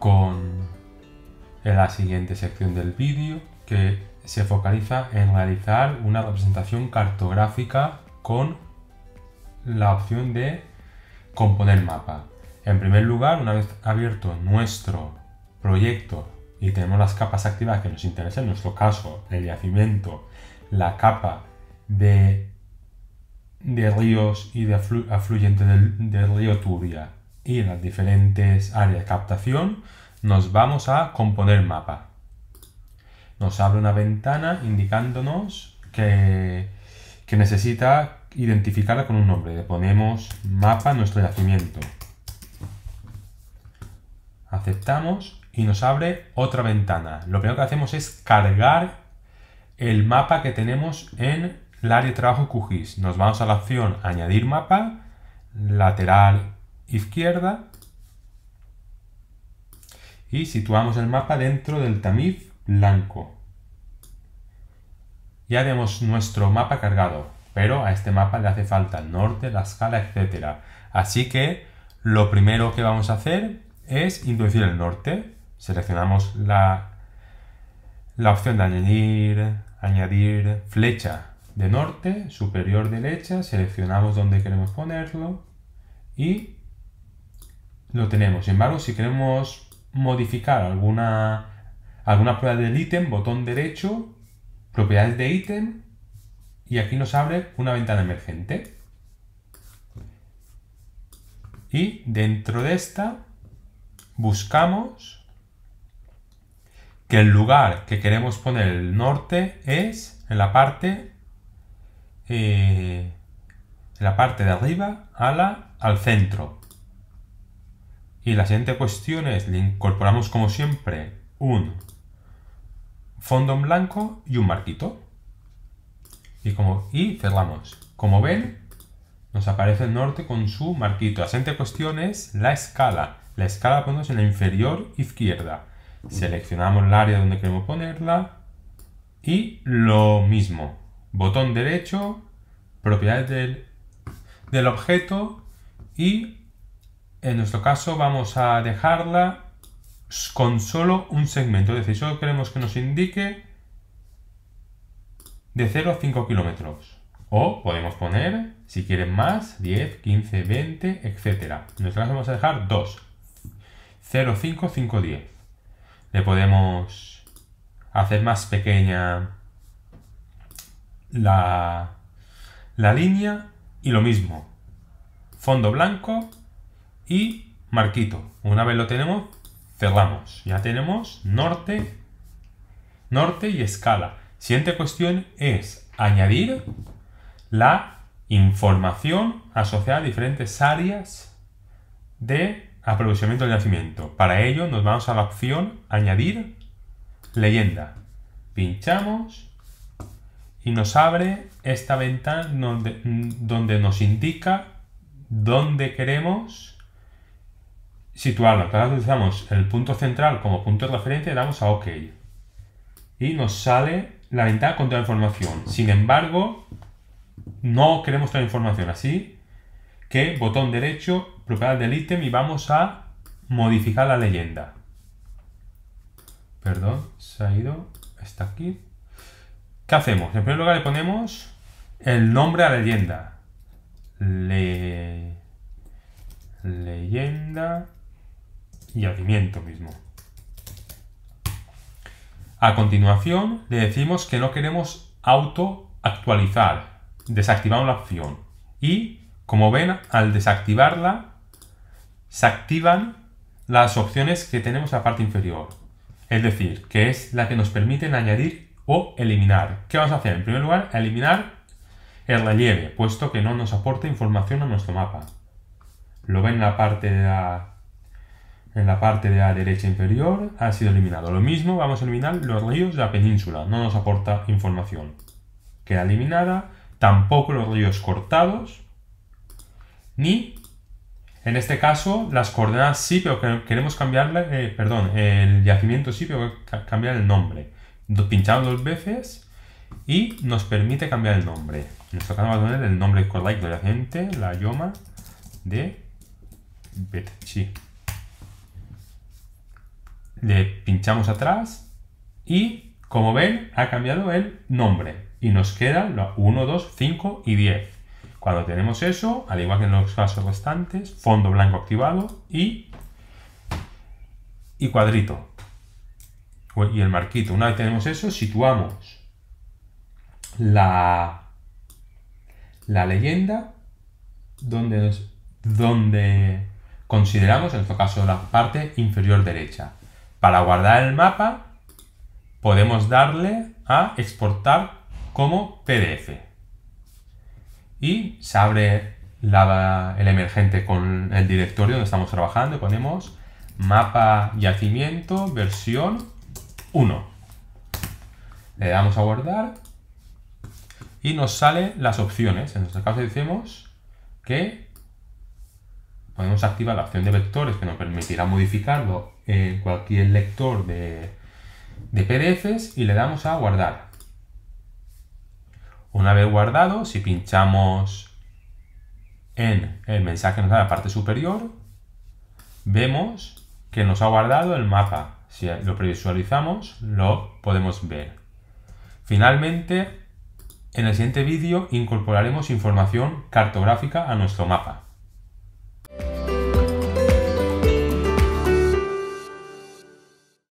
con la siguiente sección del vídeo que se focaliza en realizar una representación cartográfica con la opción de componer mapa. En primer lugar, una vez abierto nuestro proyecto y tenemos las capas activas que nos interesan, en nuestro caso el yacimiento, la capa de, de ríos y de del, del río Turia y las diferentes áreas de captación nos vamos a componer mapa. Nos abre una ventana indicándonos que, que necesita identificarla con un nombre. Le ponemos mapa nuestro yacimiento. Aceptamos y nos abre otra ventana. Lo primero que hacemos es cargar el mapa que tenemos en el área de trabajo QGIS. Nos vamos a la opción añadir mapa, lateral izquierda y situamos el mapa dentro del tamiz blanco. Ya tenemos nuestro mapa cargado, pero a este mapa le hace falta el norte, la escala, etc. Así que lo primero que vamos a hacer es introducir el norte. Seleccionamos la, la opción de añadir, añadir flecha de norte, superior derecha, seleccionamos donde queremos ponerlo y lo tenemos. Sin embargo, si queremos modificar alguna, alguna prueba del ítem, botón derecho, propiedades de ítem, y aquí nos abre una ventana emergente. Y dentro de esta buscamos que el lugar que queremos poner el norte es en la parte eh, en la parte de arriba a la, al centro y la siguiente cuestión es, le incorporamos como siempre un fondo en blanco y un marquito. Y, como, y cerramos. Como ven, nos aparece el norte con su marquito. La siguiente cuestión es la escala. La escala la ponemos en la inferior izquierda. Seleccionamos el área donde queremos ponerla. Y lo mismo. Botón derecho, propiedades del, del objeto y en nuestro caso vamos a dejarla con solo un segmento, es decir, solo queremos que nos indique de 0 a 5 kilómetros. O podemos poner, si quieren más, 10, 15, 20, etc. En nuestro caso vamos a dejar 2. 0, 5, 5, 10. Le podemos hacer más pequeña la, la línea y lo mismo. Fondo blanco, y Marquito. Una vez lo tenemos, cerramos. Ya tenemos norte, norte y escala. Siguiente cuestión es añadir la información asociada a diferentes áreas de aprovechamiento del nacimiento. Para ello nos vamos a la opción añadir leyenda. Pinchamos y nos abre esta ventana donde nos indica dónde queremos situarlo. Entonces utilizamos el punto central como punto de referencia damos a OK. Y nos sale la ventana con toda la información. Sin embargo, no queremos toda la información así que botón derecho, propiedad del ítem y vamos a modificar la leyenda. Perdón, se ha ido. Está aquí. ¿Qué hacemos? En primer lugar le ponemos el nombre a la leyenda. Le... Leyenda yacimiento mismo. A continuación, le decimos que no queremos autoactualizar. Desactivamos la opción. Y, como ven, al desactivarla, se activan las opciones que tenemos en la parte inferior. Es decir, que es la que nos permiten añadir o eliminar. ¿Qué vamos a hacer? En primer lugar, eliminar el relieve, puesto que no nos aporta información a nuestro mapa. Lo ven en la parte de la en la parte de la derecha inferior ha sido eliminado. Lo mismo, vamos a eliminar los ríos de la península, no nos aporta información. Queda eliminada, tampoco los ríos cortados, ni, en este caso, las coordenadas sí, pero queremos cambiarle, eh, perdón, el yacimiento sí, pero cambiar el nombre. Pinchamos dos veces y nos permite cambiar el nombre. En nuestro caso vamos a poner el nombre correcto la gente, la yoma de Betchi. Le pinchamos atrás y, como ven, ha cambiado el nombre. Y nos quedan los 1, 2, 5 y 10. Cuando tenemos eso, al igual que en los casos restantes, fondo blanco activado y, y cuadrito. Y el marquito. Una vez tenemos eso, situamos la, la leyenda donde, donde consideramos, en este caso, la parte inferior derecha. Para guardar el mapa podemos darle a exportar como PDF. Y se abre el emergente con el directorio donde estamos trabajando y ponemos mapa yacimiento versión 1. Le damos a guardar y nos salen las opciones. En nuestro caso decimos que podemos activar la opción de vectores que nos permitirá modificarlo en cualquier lector de, PDFs y le damos a guardar. Una vez guardado, si pinchamos en el mensaje que nos da la parte superior, vemos que nos ha guardado el mapa. Si lo previsualizamos, lo podemos ver. Finalmente, en el siguiente vídeo incorporaremos información cartográfica a nuestro mapa.